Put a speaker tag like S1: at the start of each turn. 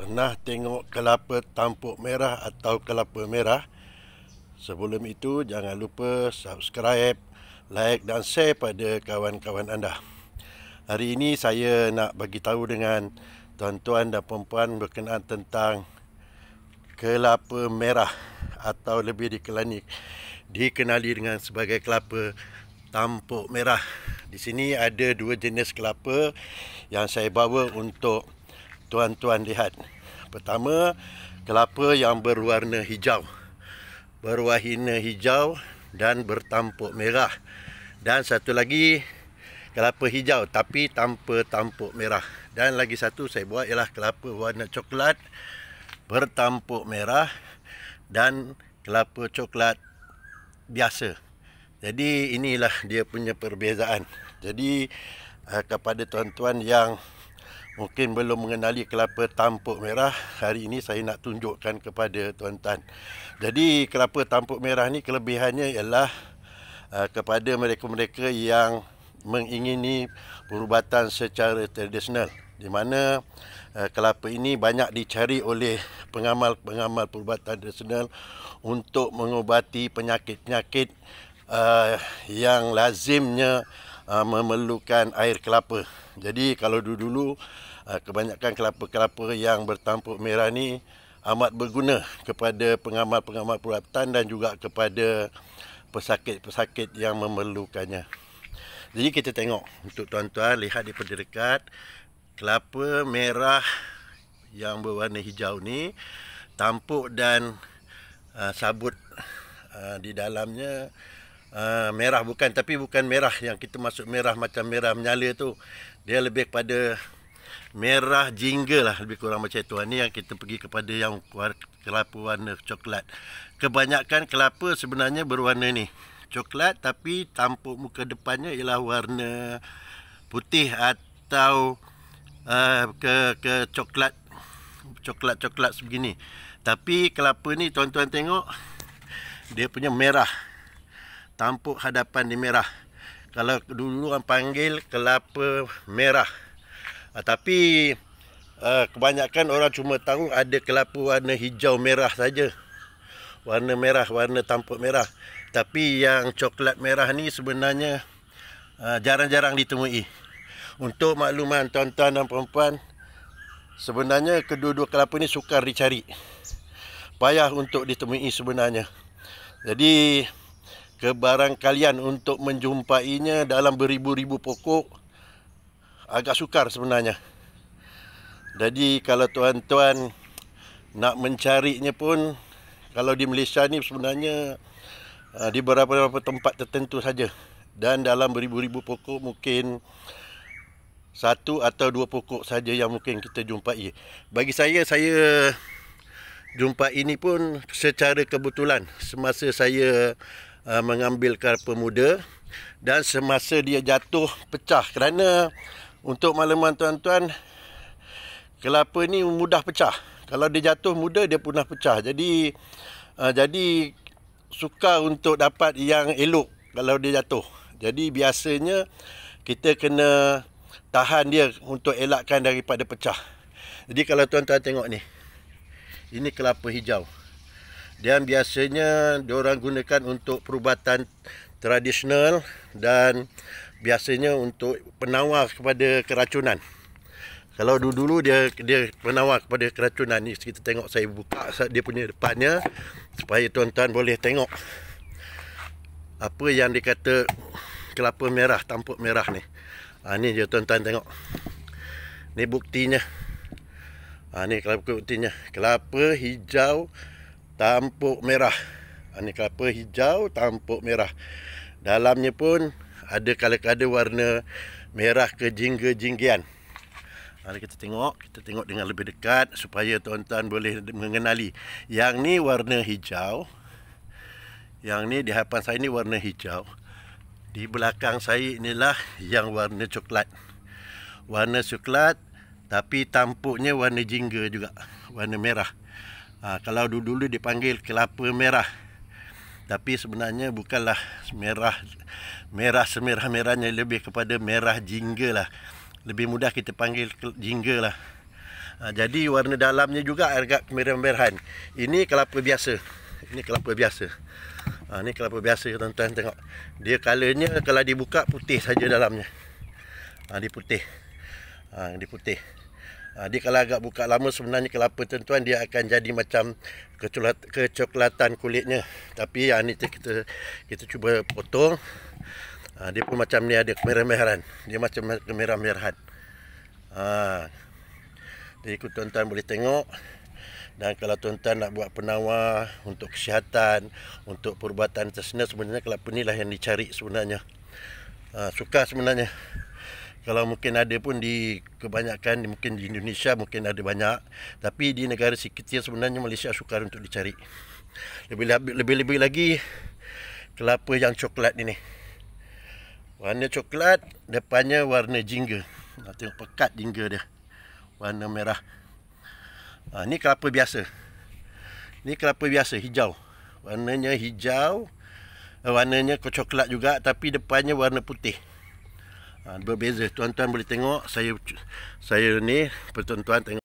S1: pernah tengok kelapa tampuk merah atau kelapa merah? Sebelum itu, jangan lupa subscribe, like dan share pada kawan-kawan anda. Hari ini saya nak bagi tahu dengan tuan-tuan dan puan-puan berkenaan tentang kelapa merah atau lebih dikenali dikenali dengan sebagai kelapa tampuk merah. Di sini ada dua jenis kelapa yang saya bawa untuk tuan-tuan lihat. Pertama, kelapa yang berwarna hijau. Berwarna hijau dan bertampuk merah. Dan satu lagi, kelapa hijau tapi tanpa tampuk merah. Dan lagi satu saya buat ialah kelapa warna coklat bertampuk merah dan kelapa coklat biasa. Jadi inilah dia punya perbezaan. Jadi eh, kepada tuan-tuan yang mungkin belum mengenali kelapa tampuk merah hari ini saya nak tunjukkan kepada tuan-tuan jadi kelapa tampuk merah ni kelebihannya ialah uh, kepada mereka-mereka yang mengingini perubatan secara tradisional di mana uh, kelapa ini banyak dicari oleh pengamal-pengamal perubatan tradisional untuk mengubati penyakit-penyakit uh, yang lazimnya uh, memerlukan air kelapa. Jadi kalau dulu-dulu uh, kebanyakan kelapa-kelapa yang bertampuk merah ni amat berguna kepada pengamal-pengamal perubatan dan juga kepada pesakit-pesakit yang memerlukannya. Jadi kita tengok untuk tuan-tuan lihat di dekat kelapa merah yang berwarna hijau ni tampuk dan uh, sabut uh, di dalamnya uh, merah bukan tapi bukan merah yang kita masuk merah macam merah menyala tu dia lebih kepada merah jingga lah lebih kurang macam itu ah, ni yang kita pergi kepada yang kelapa warna coklat kebanyakan kelapa sebenarnya berwarna ni coklat tapi tampuk muka depannya ialah warna putih atau uh, ke ke coklat coklat-coklat sebegini tapi kelapa ni tuan-tuan tengok dia punya merah tampuk hadapan di merah. Kalau dulu orang panggil kelapa merah. Uh, tapi uh, kebanyakan orang cuma tahu ada kelapa warna hijau merah saja. Warna merah, warna tampuk merah. Tapi yang coklat merah ni sebenarnya uh, jarang-jarang ditemui. Untuk makluman tuan-tuan dan perempuan, sebenarnya kedua-dua kelapa ni sukar dicari. Payah untuk ditemui sebenarnya. Jadi kebarang kalian untuk menjumpainya dalam beribu-ribu pokok agak sukar sebenarnya. Jadi kalau tuan-tuan nak mencarinya pun kalau di Malaysia ni sebenarnya ah, di beberapa tempat tertentu saja dan dalam beribu-ribu pokok mungkin satu atau dua pokok saja yang mungkin kita jumpai. Bagi saya saya jumpa ini pun secara kebetulan semasa saya uh, mengambil kelapa muda dan semasa dia jatuh pecah kerana untuk makluman tuan-tuan kelapa ni mudah pecah kalau dia jatuh muda dia punah pecah jadi uh, jadi suka untuk dapat yang elok kalau dia jatuh jadi biasanya kita kena tahan dia untuk elakkan daripada pecah jadi kalau tuan-tuan tengok ni ini kelapa hijau dan biasanya diorang gunakan untuk perubatan tradisional dan biasanya untuk penawar kepada keracunan. Kalau dulu-dulu dia dia penawar kepada keracunan ni kita tengok saya buka dia punya depannya supaya tuan-tuan boleh tengok apa yang dikata kelapa merah tampuk merah ni. Ha, ni je tuan-tuan tengok. Ni buktinya. Ha, ni kelapa buktinya. Kelapa hijau tampuk merah ni kelapa hijau tampuk merah dalamnya pun ada kadang-kadang warna merah ke jingga-jinggian mari kita tengok kita tengok dengan lebih dekat supaya tuan-tuan boleh mengenali yang ni warna hijau yang ni di hadapan saya ni warna hijau di belakang saya inilah yang warna coklat warna coklat tapi tampuknya warna jingga juga warna merah Ha, kalau dulu-dulu dipanggil kelapa merah. Tapi sebenarnya bukanlah merah merah semerah-merahnya lebih kepada merah jingga lah. Lebih mudah kita panggil jingga lah. Ha, jadi warna dalamnya juga agak kemerah-merahan. Ini kelapa biasa. Ini kelapa biasa. Ha, ini kelapa biasa tuan-tuan tengok. Dia kalanya kalau dibuka putih saja dalamnya. Ha, dia putih. Ha, di putih. Ha, dia kalau agak buka lama sebenarnya kelapa tuan-tuan dia akan jadi macam kecoklatan kulitnya. Tapi yang ah, ni kita kita cuba potong. Ha, dia pun macam ni ada kemerah-merahan. Dia macam kemerah-merahan. Ha. Jadi tuan-tuan boleh tengok. Dan kalau tuan-tuan nak buat penawar untuk kesihatan, untuk perubatan tersenar sebenarnya kelapa ni lah yang dicari sebenarnya. Ha, suka sebenarnya kalau mungkin ada pun di kebanyakan mungkin di Indonesia mungkin ada banyak tapi di negara sekitar sebenarnya Malaysia sukar untuk dicari lebih lebih lebih, lagi kelapa yang coklat ini warna coklat depannya warna jingga nanti pekat jingga dia warna merah ha, ini kelapa biasa ini kelapa biasa hijau warnanya hijau eh, warnanya coklat juga tapi depannya warna putih Ah, berbeza. Tuan-tuan boleh tengok saya saya ni pertuan-tuan tengok